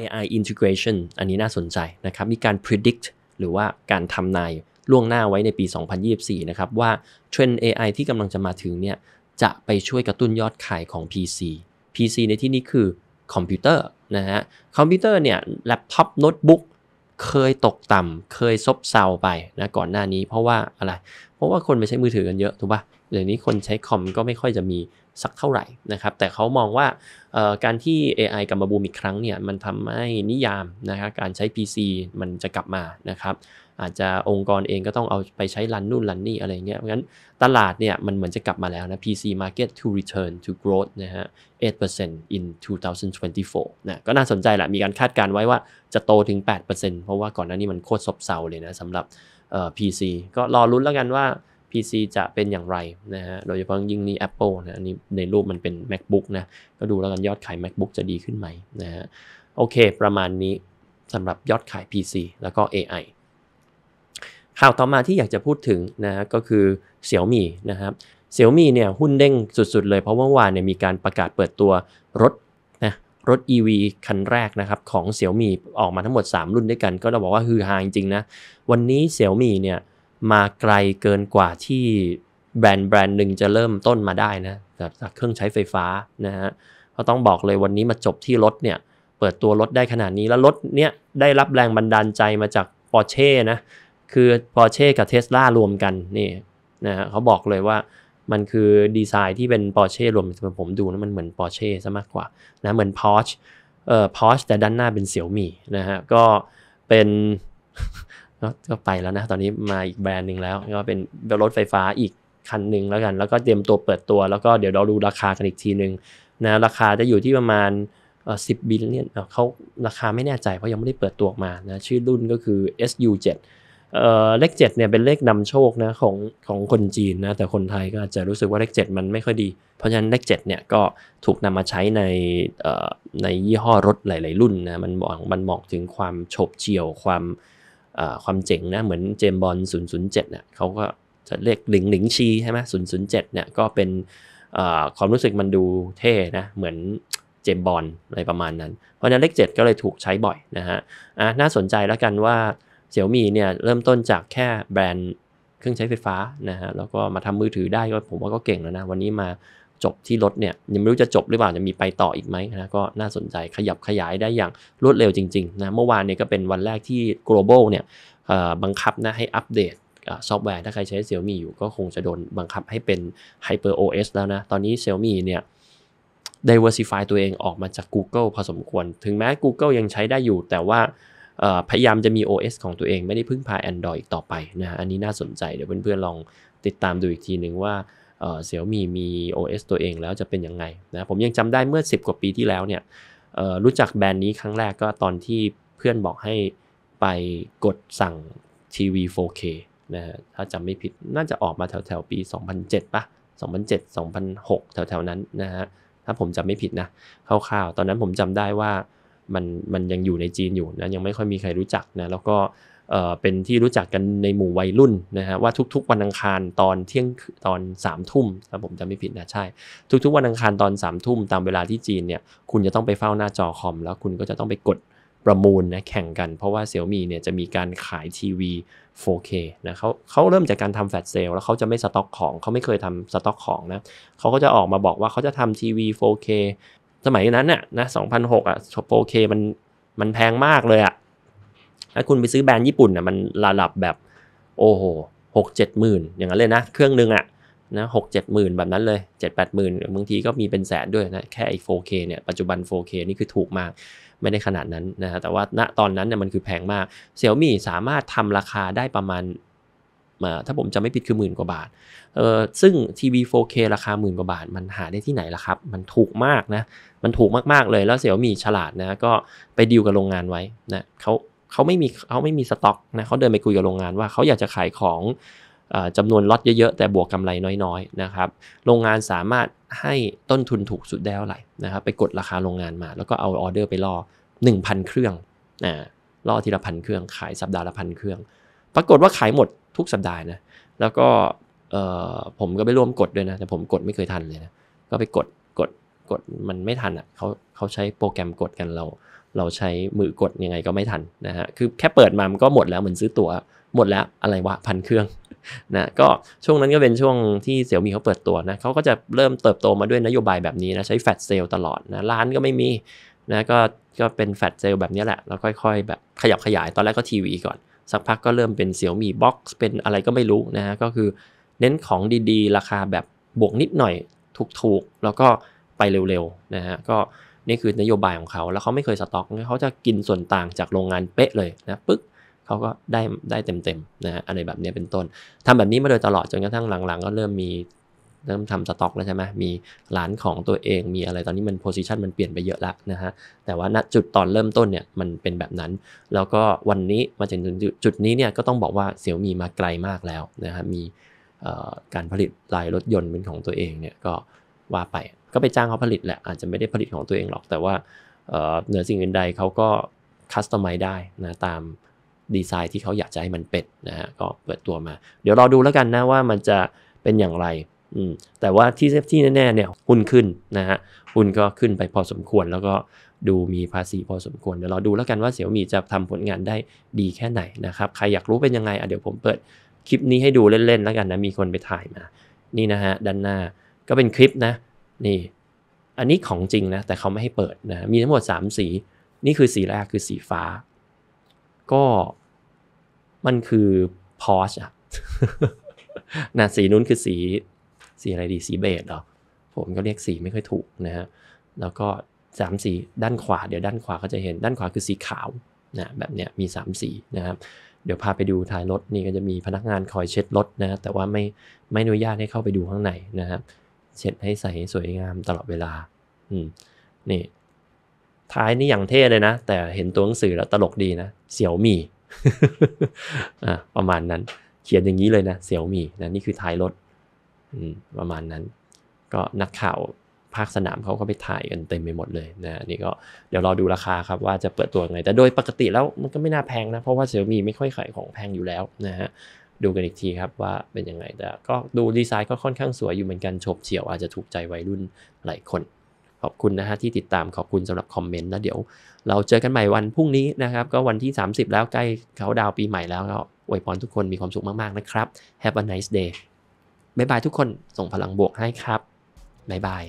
AI integration อันนี้น่าสนใจนะครับ มีการ predict หรือว่าการทำนายล่วงหน้าไว้ในปี 2024นะครับว่าเทรนด์ AI ที่กำลังจะมาถึงเนี่ยจะไปช่วยกระตุ้นยอดขายของ PC PC ในที่นี้คือคอมพิวเตอร์นะฮะคอมพิวเตอร์เนี่ยแล็ปท็อปโน้ตบุ๊กเคยตกต่ำเคยซบเซาไปนะก่อนหน้านี้ เพราะว่าอะไรราะว่าคนไปใช้มือถือกันเยอะถูกปะ่ะเดี๋ยวนี้คนใช้คอมก็ไม่ค่อยจะมีสักเท่าไหร่นะครับแต่เขามองว่าการที่ AI กลับมาบูมอีกครั้งเนี่ยมันทำให้นิยามนะครับการใช้ PC มันจะกลับมานะครับอาจจะองค์กรเองก็ต้องเอาไปใช้รันนู่นรันนี่อะไรเงี้ยเพราะฉะนั้นตลาดเนี่ยมันเหมือนจะกลับมาแล้วนะ PC market to return to growth นะฮะ8% in 2024นะก็น่าสนใจแหละมีการคาดการไว้ว่าจะโตถึง 8%เพราะว่าก่อนหน้านี้มันโคตรซบเซาเลยนะสำหรับเออ่ PC ก็รอรุ้นแล้วกันว่า PC จะเป็นอย่างไรนะฮะโดยเฉพาะยิ่งนี้ Apple นะอันนี้ในรูปมันเป็น MacBook นะก็ดูแล้วกันยอดขาย MacBook จะดีขึ้นไหมนะฮะโอเค ประมาณนี้สำหรับยอดขาย PC แล้วก็ AI ข่าวต่อมาที่อยากจะพูดถึงนะฮะก็คือเสี่ยวมี่นะครับเสี่ยวมี่เนี่ยหุ้นเด้งสุด ๆเลยเพราะเมื่อวานเนี่ยมีการประกาศเปิดตัวรถรถ EV คันแรกนะครับของเสี่ยวมีออกมาทั้งหมด 3 รุ่นด้วยกัน ก็เราบอกว่าฮือฮาจริงๆนะวันนี้เสี่ยวมีเนี่ยมาไกลเกินกว่าที่แบรนด์แบรนด์หนึ่งจะเริ่มต้นมาได้นะจากเครื่องใช้ไฟฟ้านะฮะก็ต้องบอกเลยวันนี้มาจบที่รถเนี่ยเปิดตัวรถได้ขนาดนี้แล้วรถเนี่ยได้รับแรงบันดาลใจมาจากปอร์เช่นะคือปอร์เช่กับเทสลารวมกันนี่นะฮะเขาบอกเลยว่ามันคือดีไซน์ที่เป็นปอร์เช่รวมผมดูนะมันเหมือนปอร์เช่ซะมากกว่านะเหมือนพอร์เอ่อพอ r s c แต่ด้านหน้าเป็นเสี่ยวมี่นะฮะก็เป็นก็ไปแล้วนะตอนนี้มาอีกแบรนด์หนึ่งแล้วก็เป็นรถไฟฟ้าอีกคันหนึ่งแล้วกันแล้วก็เตรียมตัวเปิดตัวแล้วก็เดี๋ยวเราดูราคากันอีกทีหนึ่งนะราคาจะอยู่ที่ประมาณสิบบิลเลียเขาราคาไม่แน่ใจเพราะยังไม่ได้เปิดตัวออกมานะชื่อรุ่นก็คือ SU7 เลขเจ็ดเนี่ยเป็นเลขนำโชคนะของของคนจีนนะแต่คนไทยก็อาจจะรู้สึกว่าเลขเจ็ดมันไม่ค่อยดีเพราะฉะนั้นเลขเจ็ดเนี่ยก็ถูกนำมาใช้ในในยี่ห้อรถหลาย ๆ รุ่นนะมันบอกมันบอกถึงความโฉบเฉี่ยวความความเจ๋งนะเหมือนเจมบอลศูนย์ศูนย์เจ็ดเนี่ยเขาก็จะเลขหลิงหลิงชีใช่ไหมศูนย์ศูนย์เจ็ดเนี่ยก็เป็นความรู้สึกมันดูเท่นะเหมือนเจมบอลอะไรประมาณนั้น เพราะฉะนั้นเลขเจ็ดก็เลยถูกใช้บ่อยนะฮะะน่าสนใจแล้วกันว่าเสี่ยวมีเนี่ยเริ่มต้นจากแค่แบรนด์เครื่องใช้ไฟฟ้านะฮะแล้วก็มาทำมือถือได้ก็ผมว่าก็เก่งแล้วนะวันนี้มาจบที่รถเนี่ยยังไม่รู้จะจบหรือเปล่าจะมีไปต่ออีกไหมนะก็น่าสนใจขยับขยายได้อย่างรวดเร็วจริงๆนะเมื่อวานเนี่ยก็เป็นวันแรกที่ global เนี่ยบังคับนะให้อัปเดตซอฟต์แวร์ถ้าใครใช้ Xiaomi อยู่ก็คงจะโดนบังคับให้เป็น Hyper OS แล้วนะตอนนี้ Xiaomi เนี่ย diversify ตัวเองออกมาจาก Google พอสมควร ถึงแม้ Google ยังใช้ได้อยู่แต่ว่าพยายามจะมี OS ของตัวเองไม่ได้พึ่งพา Android อีกต่อไปนะฮะอันนี้น่าสนใจเดี๋ยวเพื่อนๆลองติดตามดูอีกทีหนึ่งว่าเสี่ยวมีมี OS ตัวเองแล้วจะเป็นยังไงนะผมยังจำได้เมื่อ 10 กว่าปีที่แล้วเนี่ยรู้จักแบรนด์นี้ครั้งแรกก็ตอนที่เพื่อนบอกให้ไปกดสั่งทีวี 4K นะฮะถ้าจำไม่ผิดน่าจะออกมาแถวๆปี 2007ปะ2007 2006 แถวๆนั้นนะฮะถ้าผมจำไม่ผิดนะคร่าวๆตอนนั้นผมจำได้ว่ามันมันยังอยู่ในจีนอยู่นะยังไม่ค่อยมีใครรู้จักนะแล้วก็เป็นที่รู้จักกันในหมู่วัยรุ่นนะฮะว่าทุกๆวันอังคารตอนเที่ยงตอน3ามทุ่มถ้าผมจะไม่ผิดนะใช่ทุกๆวันอังคารตอน3ามทุ่มตามเวลาที่จีนเนี่ยคุณจะต้องไปเฝ้าหน้าจอคอม แล้วคุณก็จะต้องไปกดประมูลนะแข่งกัน เพราะว่าเซี่ยมีเนี่ยจะมีการขายทีวี 4K นะเขาเขาเริ่มจากการทำแฟลชเซลแล้วเขาจะไม่สต็อกของเขาไม่เคยทำสต็อกของนะเขาก็จะออกมาบอกว่าเขาจะทำทีวี 4K สมัยนั้นน่ะนะสองพันหกอ่ะโฟเคมัน มันแพงมากเลยอ่ะ ถ้าคุณไปซื้อแบรนด์ญี่ปุ่นอ่ะ มันระดับแบบโอ้โหหกเจ็ดหมื่นอย่างนั้นเลยนะ เครื่องนึงอ่ะนะหกเจ็ดหมื่นแบบนั้นเลยเจ็ดแปดหมื่นบางทีก็มีเป็นแสนด้วยนะ แค่ไอ้ 4K เนี่ย ปัจจุบัน 4K นี่คือถูกมากไม่ได้ขนาดนั้นนะแต่ว่าณตอนนั้นเนี่ยมันคือแพงมากเซี่ยมี่สามารถทำราคาได้ประมาณมาถ้าผมจะไม่ผิดคือหมื่นกว่าบาท เออซึ่งทีวี 4K ราคาหมื่นกว่าบาท มันหาได้ที่ไหนล่ะครับ มันถูกมากนะ มันถูกมากๆเลย แล้วเสี่ยวมีฉลาดนะ ก็ไปดีลกับโรงงานไว้นะเขาเขาไม่มีเขาไม่มีสต็อกนะเขาเดินไปคุยกับโรงงานว่าเขาอยากจะขายของจำนวนล็อตเยอะๆแต่บวกกำไรน้อยๆนะครับ โรงงานสามารถให้ต้นทุนถูกสุดได้เท่าไหร่นะครับ ไปกดราคาโรงงานมา แล้วก็เอาออเดอร์ไปรอ 1,000 เครื่อง นะ รอทีละพันเครื่องขายสัปดาห์ละพันเครื่อง ปรากฏว่าขายหมดทุกสัปดาห์นะแล้วก็ผมก็ไปร่วมกดด้วยนะแต่ผมกดไม่เคยทันเลยนะก็ไปกดกดกดมันไม่ทันอ่ะเขาเขาใช้โปรแกรมกดกันเรา เราใช้มือกดยังไงก็ไม่ทันนะฮะคือแค่เปิดมามันก็หมดแล้วเหมือนซื้อตั๋วหมดแล้วอะไรวะพันเครื่องนะก็ช่วงนั้นก็เป็นช่วงที่เสี่ยวมีเขาเปิดตัวนะเขาก็จะเริ่มเติบโตมาด้วยนโยบายแบบนี้นะใช้แฟลตเซลตลอดนะร้านก็ไม่มีนะก็ก็เป็นแฟลตเซลแบบนี้แหละแล้วค่อยๆแบบขยับขยายตอนแรกก็ทีวีก่อนสักพักก็เริ่มเป็นเสี่ยวมี่บ็อกซ์เป็นอะไรก็ไม่รู้นะฮะก็คือ เน้นของดีๆ ราคาแบบบวกนิดหน่อยถูกๆแล้วก็ไปเร็วๆนะฮะก็นี่คือนโยบายของเขา แล้วเขาไม่เคยสต็อกเขาจะกินส่วนต่างจากโรงงานเป๊ะเลยนะปึ๊กเขาก็ได้ได้เต็มๆนะฮะอะไรแบบนี้เป็นต้นทำแบบนี้มาโดยตลอดจนกระทั่งหลัง ๆ ก็เริ่มมีเริ่มทำสต็อกแล้วใช่ไหมมีร้านของตัวเอง มีอะไร ตอนนี้มันโพซิชันมันเปลี่ยนไปเยอะละนะฮะ แต่ว่าณจุดตอนเริ่มต้นเนี่ยมันเป็นแบบนั้น แล้วก็วันนี้มาถึงจุดนี้เนี่ยก็ต้องบอกว่าเสี่ยวมีมาไกลมากแล้วนะฮะ มีการผลิตลายรถยนต์เป็นของตัวเองเนี่ยก็ว่าไป ก็ไปจ้างเขาผลิตแหละ อาจจะไม่ได้ผลิตของตัวเองหรอก แต่ว่าเหนือสิ่งอื่นใดเขาก็คัสตอมไมได้นะ ตามดีไซน์ที่เขาอยากจะให้มันเป็นนะฮะ ก็เปิดตัวมา เดี๋ยวรอดูแล้วกันนะว่ามันจะเป็นอย่างไรแต่ว่าที่เซฟที่แน่ๆเนี่ยหุ้นขึ้นนะฮะหุ้นก็ขึ้นไปพอสมควร แล้วก็ดูมีภาษีพอสมควรเดี๋ยวเราดูแล้วกันว่าเสี่ยวมีจะทำผลงานได้ดีแค่ไหนนะครับใครอยากรู้เป็นยังไงอ่ะเดี๋ยวผมเปิดคลิปนี้ให้ดูเล่น ๆ แล้วกันนะมีคนไปถ่ายมานี่นะฮะด้านหน้าก็เป็นคลิปนะ นี่ อันนี้ของจริงนะแต่เขาไม่ให้เปิดนะมีทั้งหมด 3 สี นี่คือสีแรกคือสีฟ้า ก็มันคือพอชอะนะสีนู้นคือสีสีอะไรดีสีเบจเหรอผมก็เรียกสีไม่ค่อยถูกนะฮะแล้วก็สามสีด้านขวาเดี๋ยวด้านขวาก็จะเห็นด้านขวาคือสีขาวนะแบบเนี้ยมี3สีนะครับเดี๋ยวพาไปดูท้ายรถนี่ก็จะมีพนักงานคอยเช็ดรถนะ แต่ว่าไม่ไม่อนุญาตให้เข้าไปดูข้างในนะครับเช็ดให้ใสสวยงามตลอดเวลา อืมนี่ ท้ายนี่อย่างเท่เลยนะ แต่เห็นตัวหนังสือแล้วตลกดีนะเสี่ยวมี่อ่ประมาณนั้น เขียนอย่างนี้เลยนะเสี่ยวมี่นะนี่คือท้ายรถประมาณนั้นก็นักข่าวภาคสนามเขาก็ไปถ่ายกันเต็มไปหมดเลยนะนี่ก็เดี๋ยวรอดูราคาครับว่าจะเปิดตัวไง แต่โดยปกติแล้วมันก็ไม่น่าแพงนะเพราะว่าเซี่ยมีไม่ค่อยขายของแพงอยู่แล้วนะฮะดูกันอีกทีครับว่าเป็นยังไงแต่ก็ดูดีไซน์ก็ค่อนข้างสวยอยู่เหมือนกันโฉบเฉี่ยวอาจจะถูกใจวัยรุ่นหลายคน ขอบคุณนะฮะที่ติดตามขอบคุณสำหรับคอมเมนต์แล้วเดี๋ยว เราเจอกันใหม่วันพรุ่งนี้นะครับก็วันที่ 30 แล้วใกล้เขาดาวปีใหม่แล้วก็อวยพรทุกคนมีความสุขมากๆนะครับ Have a nice day บ๊ายบายทุกคนส่งพลังบวกให้ครับ บ๊ายบาย